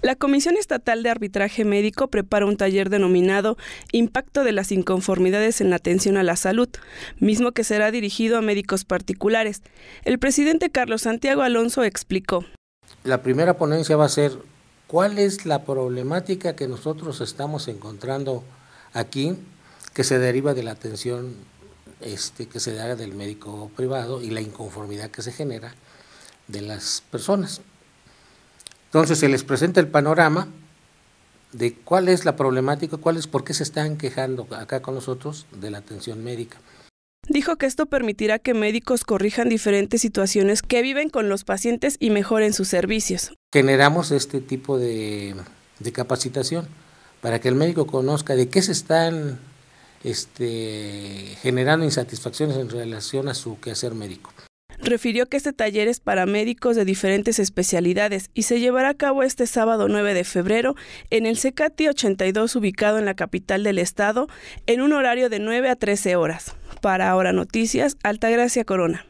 La Comisión Estatal de Arbitraje Médico prepara un taller denominado Impacto de las inconformidades en la atención a la salud, mismo que será dirigido a médicos particulares. El presidente Carlos Santiago Alonso explicó. La primera ponencia va a ser cuál es la problemática que nosotros estamos encontrando aquí que se deriva de la atención este, que se da del médico privado y la inconformidad que se genera de las personas. Entonces se les presenta el panorama de cuál es la problemática, cuál es por qué se están quejando acá con nosotros de la atención médica. Dijo que esto permitirá que médicos corrijan diferentes situaciones que viven con los pacientes y mejoren sus servicios. Generamos este tipo de, capacitación para que el médico conozca de qué se están este, generando insatisfacciones en relación a su quehacer médico refirió que este taller es para médicos de diferentes especialidades y se llevará a cabo este sábado 9 de febrero en el CECATI 82 ubicado en la capital del estado en un horario de 9 a 13 horas. Para Ahora Noticias, Altagracia Corona.